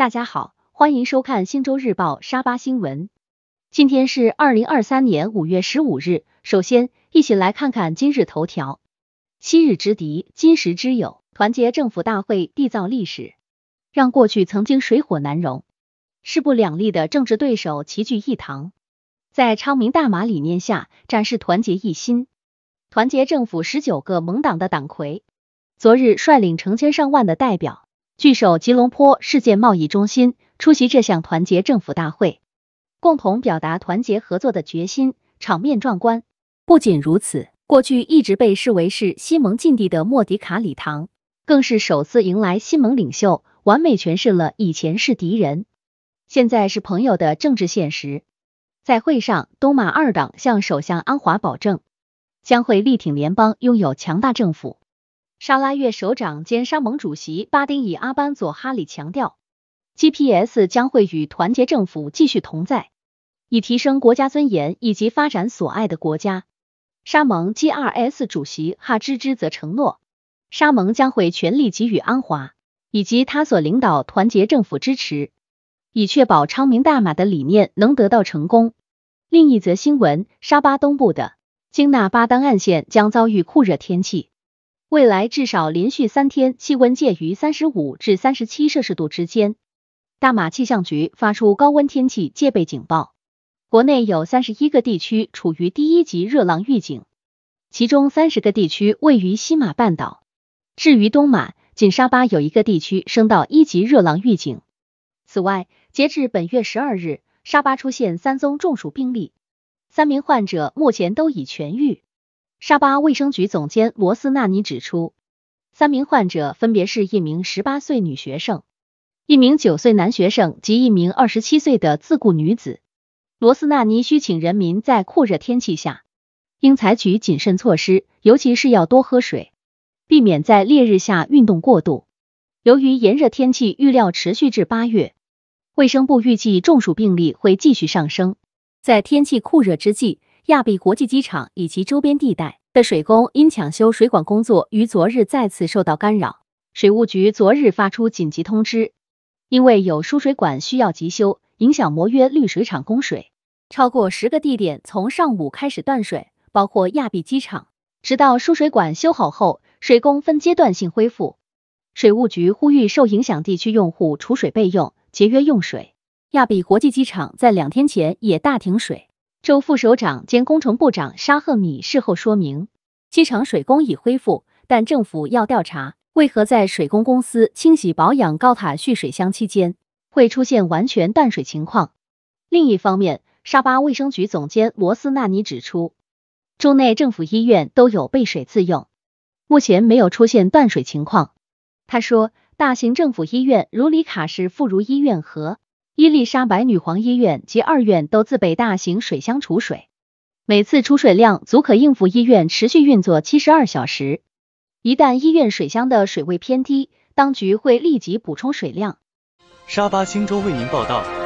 大家好，欢迎收看《星洲日报》沙巴新闻。今天是二零二三年五月十五日。首先，一起来看看今日头条。昔日之敌，今时之友，团结政府大会缔造历史，让过去曾经水火难容、势不两立的政治对手齐聚一堂，在“昌明大马”理念下展示团结一心。团结政府十九个盟党的党魁，昨日率领成千上万的代表。聚首吉隆坡世界贸易中心，出席这项团结政府大会，共同表达团结合作的决心，场面壮观。不仅如此，过去一直被视为是西盟禁地的莫迪卡礼堂，更是首次迎来西盟领袖，完美诠释了以前是敌人，现在是朋友的政治现实。在会上，东马二党向首相安华保证，将会力挺联邦拥有强大政府。沙拉越首长兼沙盟主席巴丁以阿班佐哈里强调，GPS 将会与团结政府继续同在，以提升国家尊严以及发展所爱的国家。沙盟 GRS 主席哈芝芝则承诺，沙盟将会全力给予安华以及他所领导团结政府支持，以确保昌明大马的理念能得到成功。另一则新闻，沙巴东部的京那巴丹岸线将遭遇酷热天气。未来至少连续三天，气温介于三十五至三十七摄氏度之间。大马气象局发出高温天气戒备警报，国内有三十一个地区处于第一级热浪预警，其中三十个地区位于西马半岛。至于东马，仅沙巴有一个地区升到一级热浪预警。此外，截至本月十二日，沙巴出现三宗中暑病例，三名患者目前都已痊愈。沙巴卫生局总监罗斯纳尼指出，三名患者分别是一名18岁女学生、一名9岁男学生及一名27岁的自雇女子。罗斯纳尼需请人民在酷热天气下应采取谨慎措施，尤其是要多喝水，避免在烈日下运动过度。由于炎热天气预料持续至八月，卫生部预计中暑病例会继续上升。在天气酷热之际，亚庇国际机场以及周边地带的水工因抢修水管工作，于昨日再次受到干扰。水务局昨日发出紧急通知，因为有输水管需要急修，影响摩约滤水厂供水。超过十个地点从上午开始断水，包括亚庇机场。直到输水管修好后，水工分阶段性恢复。水务局呼吁受影响地区用户储水备用，节约用水。亚比国际机场在两天前也大停水。州副首长兼工程部长沙赫米事后说明，机场水工已恢复，但政府要调查为何在水工公司清洗保养高塔蓄水箱期间会出现完全断水情况。另一方面，沙巴卫生局总监罗斯纳尼指出，州内政府医院都有备水自用，目前没有出现断水情况。他说，大型政府医院如里卡市妇孺医院和伊丽莎白女皇医院及二院都自备大型水箱储水，每次储水量足可应付医院持续运作七十二小时。一旦医院水箱的水位偏低，当局会立即补充水量。沙巴星洲为您报道。